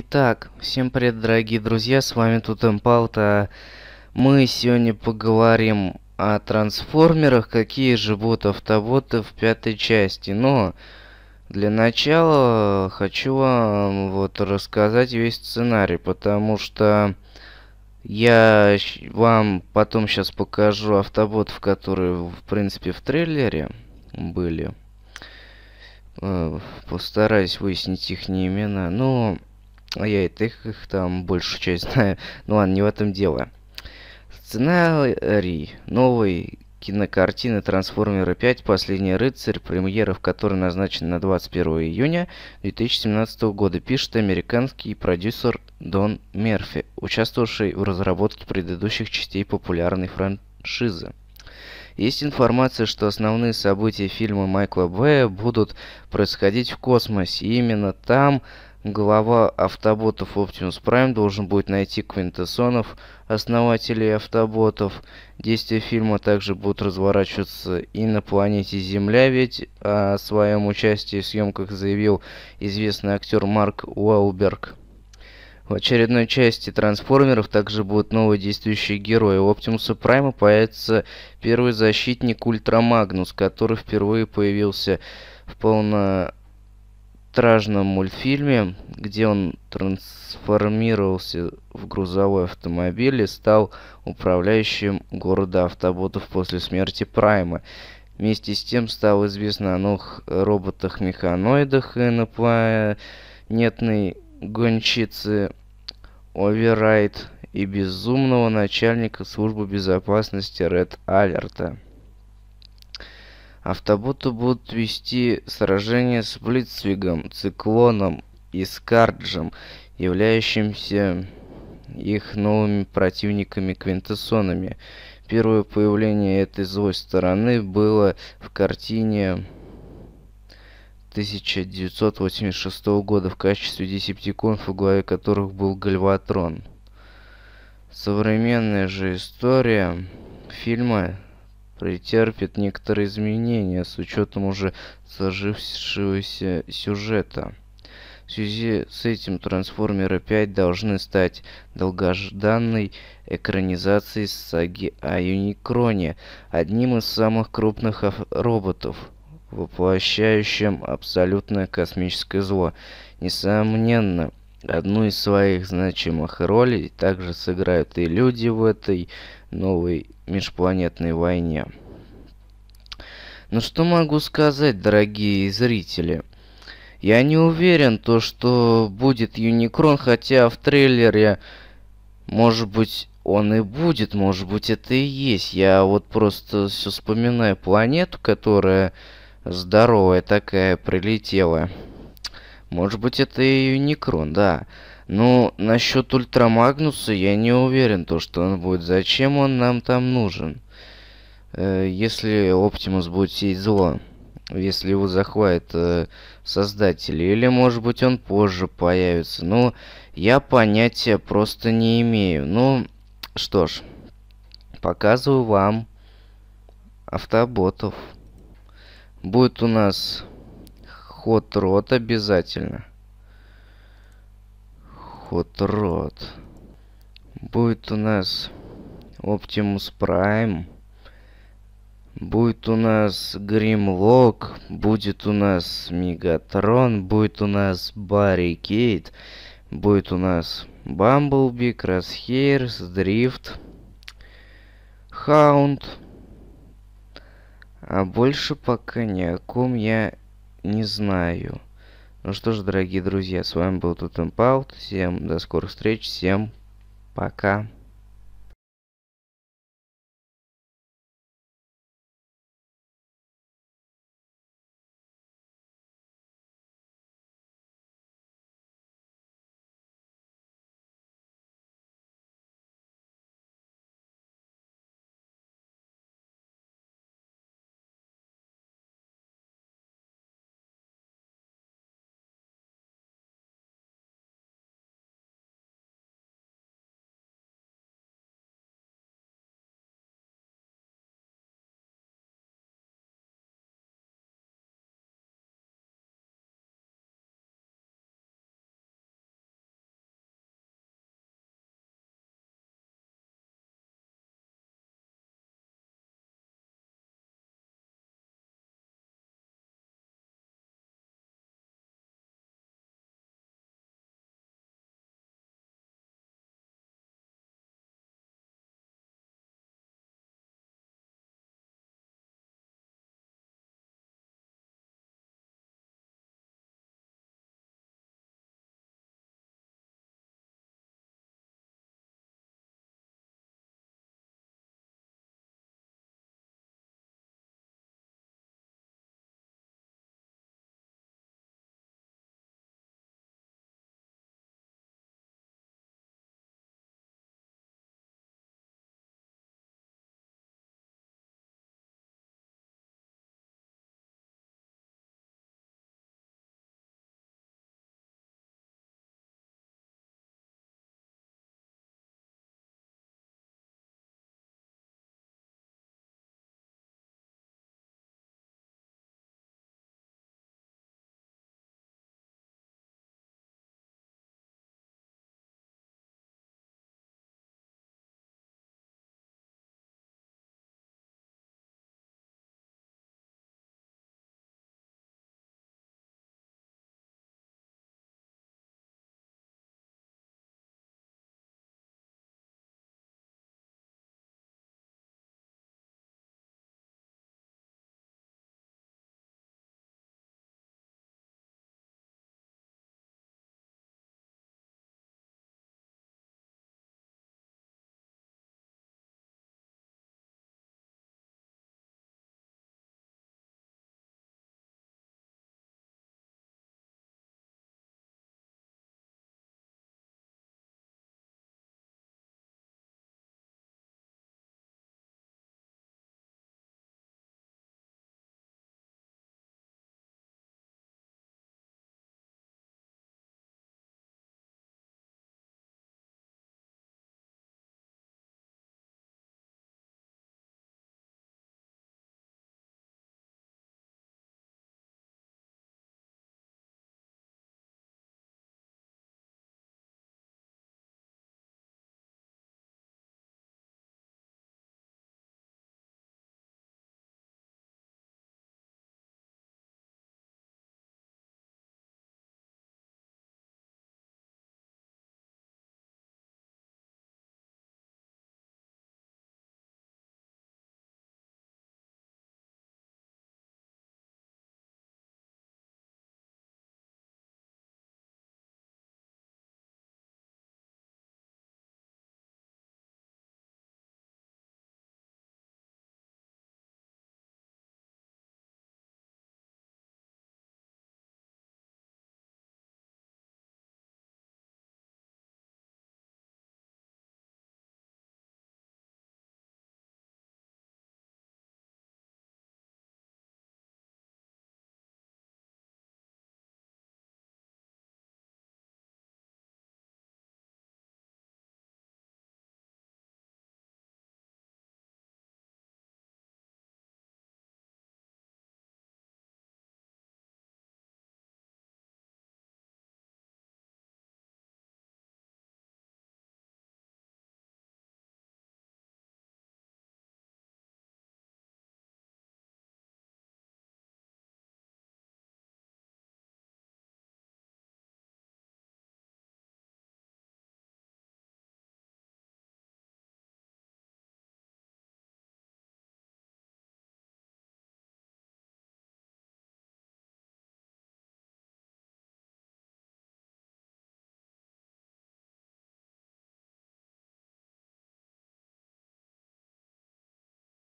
Итак, всем привет, дорогие друзья, с вами тут Эмпалта. Мы сегодня поговорим о трансформерах, какие же вот автоботы в пятой части. Но для начала хочу вам вот рассказать весь сценарий, потому что я вам потом сейчас покажу автоботов, которые в принципе в трейлере были. Э, постараюсь выяснить их не имена. Но а я и ты их там большую часть знаю. Ну ладно, не в этом дело. Сценарий новой кинокартины «Трансформеры 5. Последний рыцарь», премьера в которой назначена на 21 июня 2017 года, пишет американский продюсер Дон Мерфи, участвовавший в разработке предыдущих частей популярной франшизы. Есть информация, что основные события фильма Майкла Бэя будут происходить в космосе, и именно там глава автоботов Optimus Prime должен будет найти квинтэссонов, основателей автоботов. Действия фильма также будут разворачиваться и на планете Земля, ведь о своем участии в съемках заявил известный актер Марк Уолберг. В очередной части трансформеров также будут новые действующие герои. У Оптимуса Прайма появится первый защитник Ультрамагнус, который впервые появился в полно короткометражном мультфильме где он трансформировался в грузовой автомобиль и стал управляющим города автоботов после смерти прайма вместе с тем стало известно о новых роботах механоидах и инопланетной гонщицы оверрайт и безумного начальника службы безопасности ред алерта Автоботы будут вести сражение с Блицвигом, Циклоном и Скарджем, являющимся их новыми противниками Квинтэссонами. Первое появление этой злой стороны было в картине 1986 года в качестве десептиконов, в главе которых был Гальватрон. Современная же история фильма претерпит некоторые изменения с учетом уже сложившегося сюжета. В связи с этим «Трансформеры 5» должны стать долгожданной экранизацией саги о Юникроне, одним из самых крупных роботов, воплощающим абсолютное космическое зло. Несомненно, одну из своих значимых ролей также сыграют и люди в этой новой межпланетной войне. Ну что могу сказать, дорогие зрители? Я не уверен, то что будет Юникрон, хотя в трейлере, может быть, он и будет, может быть, это и есть. Я вот просто все вспоминаю планету, которая здоровая такая прилетела. Может быть, это и Юникрон, да. Ну, насчет Ультрамагнуса я не уверен, то, что он будет. Зачем он нам там нужен? Э, если Оптимус будет сеять зло. Если его захватят э, создатели. Или, может быть, он позже появится. Ну, я понятия просто не имею. Ну, что ж. Показываю вам автоботов. Будет у нас ход рот обязательно ход рот. Будет у нас Оптимус Прайм. Будет у нас Гримлок, будет у нас Мегатрон, будет у нас Барри Кейт, будет у нас Бамблби, Красхейрс, Дрифт, Хаунд. А больше пока ни о ком я не знаю. Ну что ж, дорогие друзья, с вами был Тутенпаут. Всем до скорых встреч, всем пока.